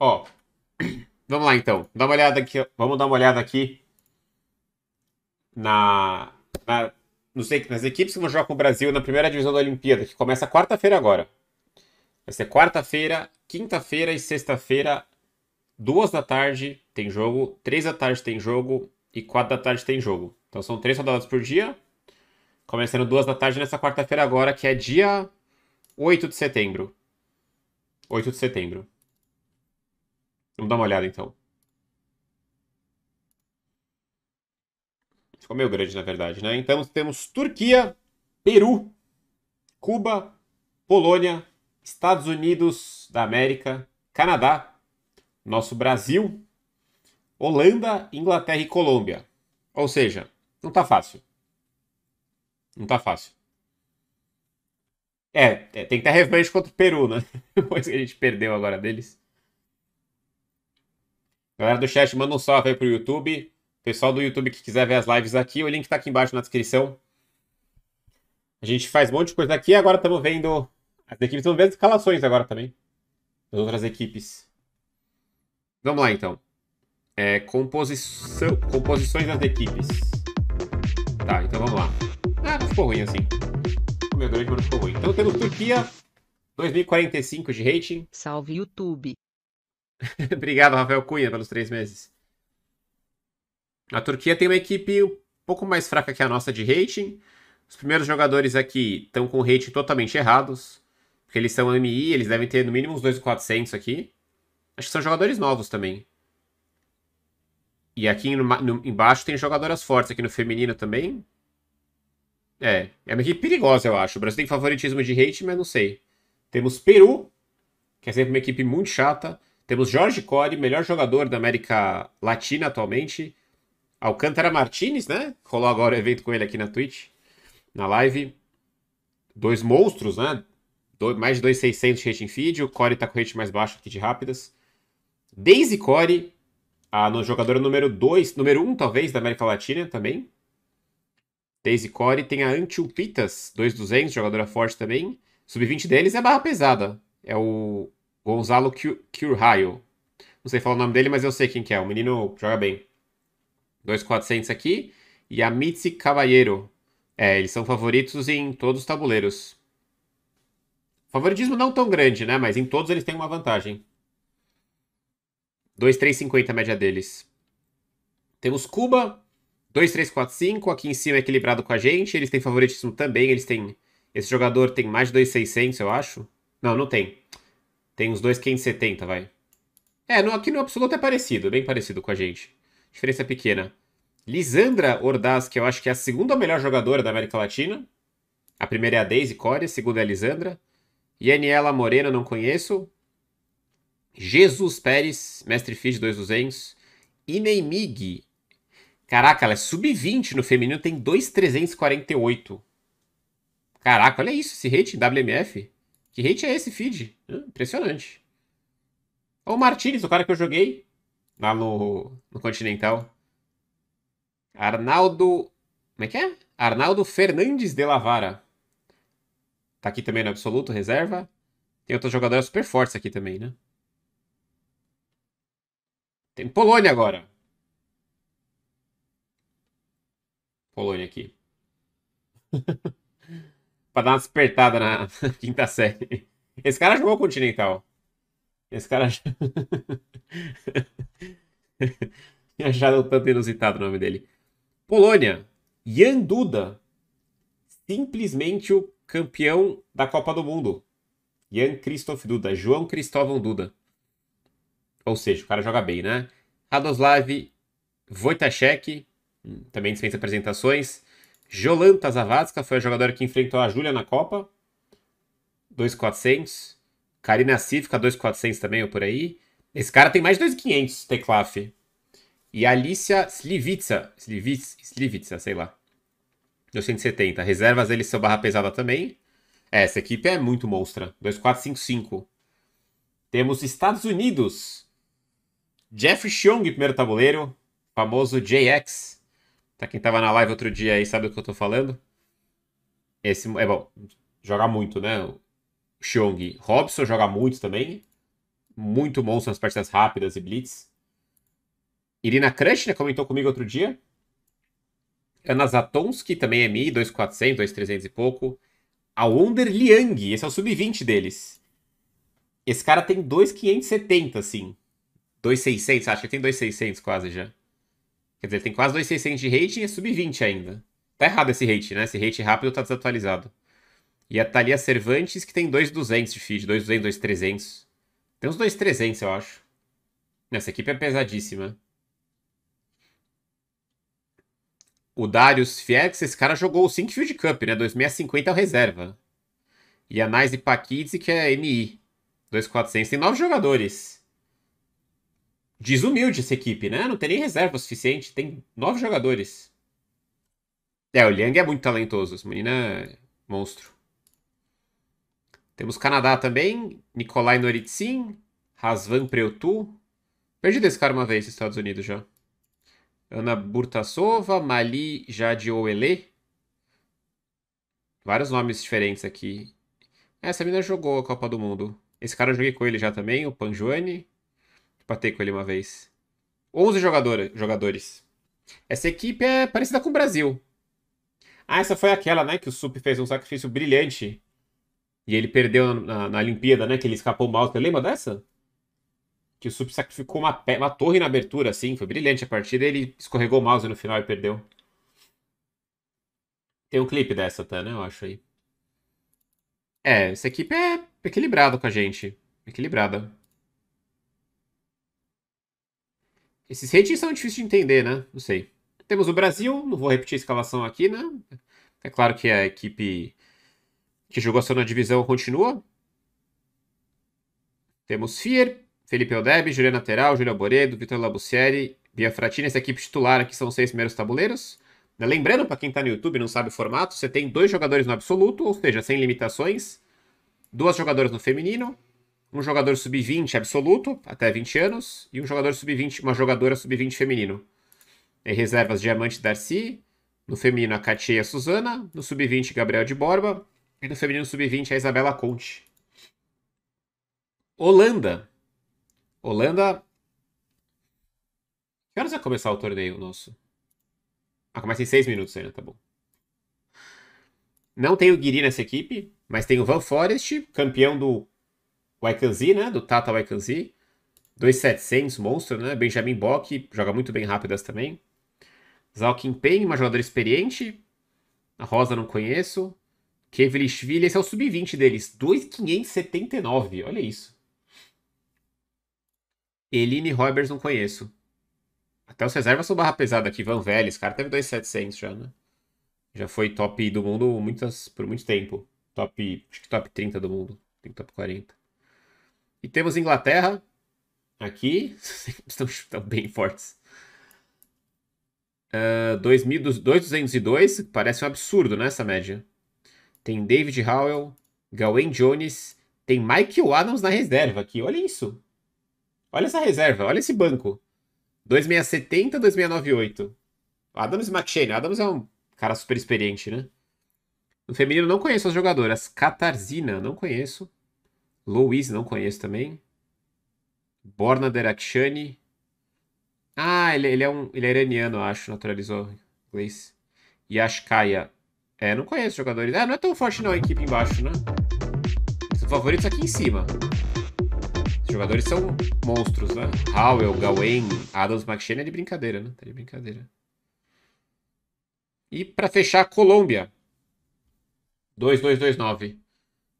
Ó, vamos lá então. Dá uma olhada aqui, vamos dar uma olhada aqui na, na nos, nas equipes que vão jogar com o Brasil na primeira divisão da Olimpíada, que começa quarta-feira agora. Vai ser quarta-feira, quinta-feira e sexta-feira, duas da tarde tem jogo, três da tarde tem jogo e quatro da tarde tem jogo. Então são três rodadas por dia, começando duas da tarde nessa quarta-feira agora, que é dia 8 de setembro. 8 de setembro. Vamos dar uma olhada então. Ficou meio grande, na verdade, né? Então temos Turquia, Peru, Cuba, Polônia, Estados Unidos da América, Canadá, nosso Brasil, Holanda, Inglaterra e Colômbia. Ou seja, não tá fácil. Não tá fácil. É, é tem que ter revanche contra o Peru, né? Depois que a gente perdeu agora deles. Galera do chat, manda um salve aí pro YouTube. Pessoal do YouTube que quiser ver as lives aqui, o link tá aqui embaixo na descrição. A gente faz um monte de coisa aqui agora estamos vendo. As equipes estão vendo escalações agora também. Das outras equipes. Vamos lá então. É, composição, composições das equipes. Tá, então vamos lá. Ah, não ficou ruim assim. O meu grande não ficou ruim. Então temos Turquia, 2045 de rating. Salve YouTube. Obrigado, Rafael Cunha, pelos três meses. A Turquia tem uma equipe um pouco mais fraca que a nossa de rating. Os primeiros jogadores aqui estão com rating totalmente errados. Porque eles são MI, eles devem ter no mínimo uns 2,400 aqui. Acho que são jogadores novos também. E aqui no, no, embaixo tem jogadoras fortes aqui no feminino também. É, é uma equipe perigosa, eu acho. O Brasil tem favoritismo de hate, mas não sei. Temos Peru, que é sempre uma equipe muito chata. Temos Jorge Core, melhor jogador da América Latina atualmente. Alcântara Martinez, né? Rolou agora o evento com ele aqui na Twitch, na live. Dois monstros, né? Do, mais de 2,600 de rating feed. O Core tá com rate mais baixo aqui de rápidas. Daisy Core, a ah, no, jogadora número 2, número 1 um, talvez, da América Latina também. Daisy Core tem a Antiupitas, 2,200, jogadora forte também. Sub-20 deles é barra pesada. É o Gonzalo Curraio. Não sei falar o nome dele, mas eu sei quem que é. O menino joga bem. 2,400 aqui. E a Mitzi Cavalheiro. É, eles são favoritos em todos os tabuleiros. Favoritismo não tão grande, né? Mas em todos eles têm uma vantagem. 2,350 a média deles. Temos Cuba. 2,345. Aqui em cima é equilibrado com a gente. Eles têm favoritismo também. Eles têm. Esse jogador tem mais de 2,600, eu acho. Não, não tem. Tem uns dois 570, vai. É, no, aqui no absoluto é parecido, bem parecido com a gente. Diferença pequena. Lisandra Ordaz, que eu acho que é a segunda melhor jogadora da América Latina. A primeira é a Daisy Core, a segunda é a Lisandra. Yaniela Morena não conheço. Jesus Pérez, mestre FID 2200. Ineimig. Caraca, ela é sub-20 no feminino, tem 2,348. Caraca, olha isso, esse rating WMF. Que hate é esse feed? Impressionante. O Martinez, o cara que eu joguei lá no, no Continental. Arnaldo. Como é que é? Arnaldo Fernandes de Lavara. Tá aqui também no absoluto, reserva. Tem outro jogador super forte aqui também, né? Tem Polônia agora. Polônia aqui. pra dar uma despertada na quinta série. Esse cara jogou Continental. Esse cara. Tinha achado um tanto inusitado o nome dele. Polônia. Jan Duda. Simplesmente o campeão da Copa do Mundo. Jan Christoph Duda. João Cristóvão Duda. Ou seja, o cara joga bem, né? Radoslav Wojtaszek. Também dispensa apresentações. Jolanta Zavatska foi a jogadora que enfrentou a Júlia na Copa. 2.400. Karina Cívica, 2.400 também, ou por aí. Esse cara tem mais de 2.500, Teclaf. E Alicia Slivitsa, Slivitsa, Slivitsa, sei lá. 270. Reservas dele são barra pesada também. É, essa equipe é muito monstra. 2.455. Temos Estados Unidos. Jeff Chung, primeiro tabuleiro. Famoso JX. Tá quem tava na live outro dia aí sabe do que eu tô falando? Esse é bom, joga muito, né? O Xiong. Robson joga muito também. Muito monstro nas partidas rápidas e blitz. Irina né? comentou comigo outro dia. Ana Zatonski também é Mi, 2400, 2300 e pouco. A Wonder Liang, esse é o sub-20 deles. Esse cara tem 2,570, assim. 2,600, acho que tem 2,600 quase já. Quer dizer, tem quase 2,600 de rate e é sub-20 ainda. Tá errado esse rate, né? Esse rate rápido tá desatualizado. E a Thalia Cervantes, que tem 2,200 de feed. 2,200, 2,300. Tem uns 2,300, eu acho. Essa equipe é pesadíssima. O Darius Fiex, esse cara jogou o 5 Field Cup, né? 2650 é o reserva. E a Nice Pakidze, que é MI. 2400. Tem 9 jogadores desumilde essa equipe, né? Não tem nem reserva suficiente, tem nove jogadores. É, o Liang é muito talentoso, esse menino é monstro. Temos Canadá também, Nikolai Noritsin, Rasvan Preutu. Perdi desse cara uma vez nos Estados Unidos já. Ana Burtasova, Mali Jadiouele. Vários nomes diferentes aqui. Essa menina jogou a Copa do Mundo. Esse cara eu joguei com ele já também, o Panjuani. Patei com ele uma vez. 11 jogadores. Essa equipe é parecida com o Brasil. Ah, essa foi aquela, né? Que o Sup fez um sacrifício brilhante. E ele perdeu na, na Olimpíada, né? Que ele escapou mal. Você lembra dessa? Que o Sup sacrificou uma, uma torre na abertura, assim. Foi brilhante a partida. Ele escorregou o mouse no final e perdeu. Tem um clipe dessa até, tá, né? Eu acho aí. É, essa equipe é equilibrada com a gente. Equilibrada. Esses ratings são difíceis de entender, né? Não sei. Temos o Brasil, não vou repetir a escalação aqui, né? É claro que a equipe que jogou a na divisão continua. Temos Fier, Felipe Eldeb, Juliana Teral, Júlio Alboredo, Vitor Labussieri, Bia Fratini, essa equipe titular aqui são os seis primeiros tabuleiros. Lembrando, para quem está no YouTube e não sabe o formato, você tem dois jogadores no absoluto, ou seja, sem limitações, duas jogadoras no feminino, um jogador sub-20 absoluto, até 20 anos, e um jogador sub-20, uma jogadora sub-20 feminino. Em reservas, Diamante Darcy, no feminino, a Katia Suzana, no sub-20, Gabriel de Borba, e no feminino sub-20, a Isabela Conte. Holanda. Holanda. Que horas vai começar o torneio nosso? Ah, começa em 6 minutos ainda, tá bom. Não tem o Guiri nessa equipe, mas tem o Van Forest, campeão do Z, né? Do Tata Z. 2700, monstro, né? Benjamin Bock, joga muito bem rápidas também. Zalkin Kimpeng, uma jogadora experiente. A Rosa não conheço. Kevlishvili, esse é o sub-20 deles. 2,579, olha isso. Eline Roberts não conheço. Até os reservas são barra pesada aqui. Van Velli, cara teve 2,700 já, né? Já foi top do mundo muitas, por muito tempo. Top, acho que top 30 do mundo. Tem top 40. E temos Inglaterra aqui. estão, estão bem fortes. Uh, ah, 2.202, parece um absurdo, né, essa média. Tem David Howell, Gawain Jones, tem Michael Adams na reserva aqui. Olha isso. Olha essa reserva, olha esse banco. 2670, 2698. Adams e McShane. Adams é um cara super experiente, né? No feminino não conheço as jogadoras. Catarzina, não conheço. Louise, não conheço também. Borna Derakshani. Ah, ele, ele, é um, ele é iraniano, acho, naturalizou inglês. Yashkaya. É, não conheço jogadores. Ah, não é tão forte não a equipe embaixo, né? São favoritos aqui em cima. Os jogadores são monstros, né? Howell, Gawain, Adams McShane é de brincadeira, né? Tá de brincadeira. E para fechar, Colômbia. 2-2-2-9.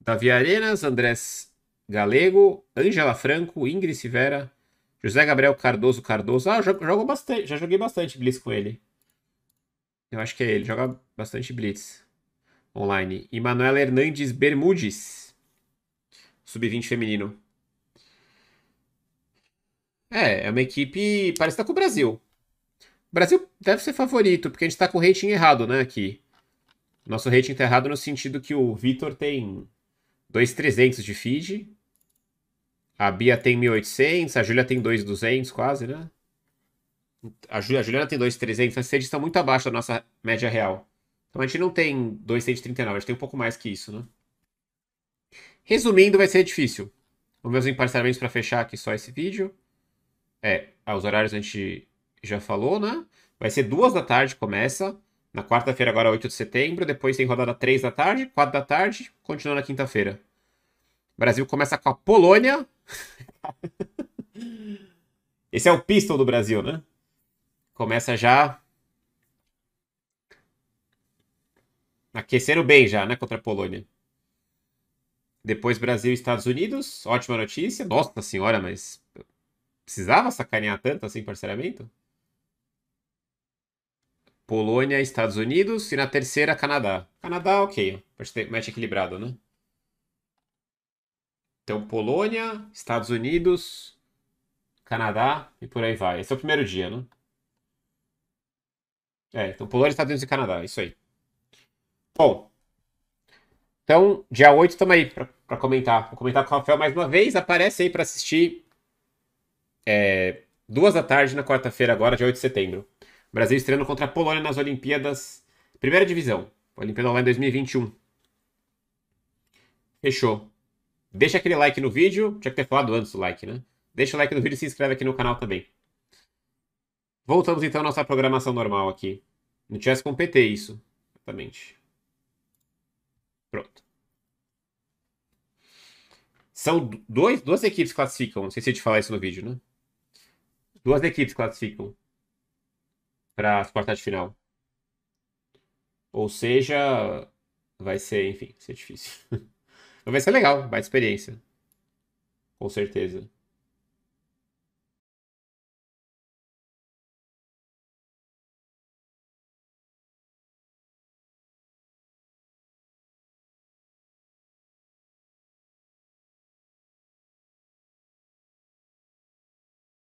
Davi Arenas, Andrés Galego, Ângela Franco, Ingrid Sivera, José Gabriel Cardoso Cardoso. Ah, eu jogo, jogo bastante, já joguei bastante Blitz com ele. Eu acho que é ele, joga bastante Blitz online. E Manuela Hernandes Bermudes, sub-20 feminino. É, é uma equipe parecida com o Brasil. O Brasil deve ser favorito, porque a gente está com o rating errado, né, aqui. Nosso rating tá errado no sentido que o Vitor tem 2.300 de feed a Bia tem 1.800, a Júlia tem 2.200 quase, né? A, Ju, a Juliana tem 2.300, as sedes estão muito abaixo da nossa média real. Então a gente não tem 2.139, a gente tem um pouco mais que isso, né? Resumindo, vai ser difícil. Os meus emparcelamentos para fechar aqui só esse vídeo. É, ah, os horários a gente já falou, né? Vai ser duas da tarde, começa. Na quarta-feira, agora 8 de setembro. Depois tem rodada 3 da tarde, 4 da tarde, continua na quinta-feira. O Brasil começa com a Polônia. Esse é o pistol do Brasil, né? Começa já. Aqueceram bem já, né? Contra a Polônia. Depois Brasil e Estados Unidos. Ótima notícia. Nossa senhora, mas. Precisava sacanear tanto assim, parceiramento? Polônia, Estados Unidos e na terceira, Canadá. Canadá, ok. Match equilibrado, né? Então, Polônia, Estados Unidos, Canadá e por aí vai. Esse é o primeiro dia, né? É, então Polônia, Estados Unidos e Canadá, isso aí. Bom, então dia 8 também aí para comentar. Vou comentar com o Rafael mais uma vez. Aparece aí para assistir é, duas da tarde na quarta-feira agora, dia 8 de setembro. Brasil estreando contra a Polônia nas Olimpíadas, primeira divisão, Olimpíada Online 2021. Fechou. Deixa aquele like no vídeo. Tinha que ter falado antes do like, né? Deixa o like no vídeo e se inscreve aqui no canal também. Voltamos então à nossa programação normal aqui. No chess com PT, isso. Exatamente. Pronto. São dois, duas equipes classificam. Não sei se eu te falar isso no vídeo, né? Duas equipes classificam para as quartas de final. Ou seja, vai ser, enfim, vai ser difícil. Então vai ser legal, vai experiência. Com certeza.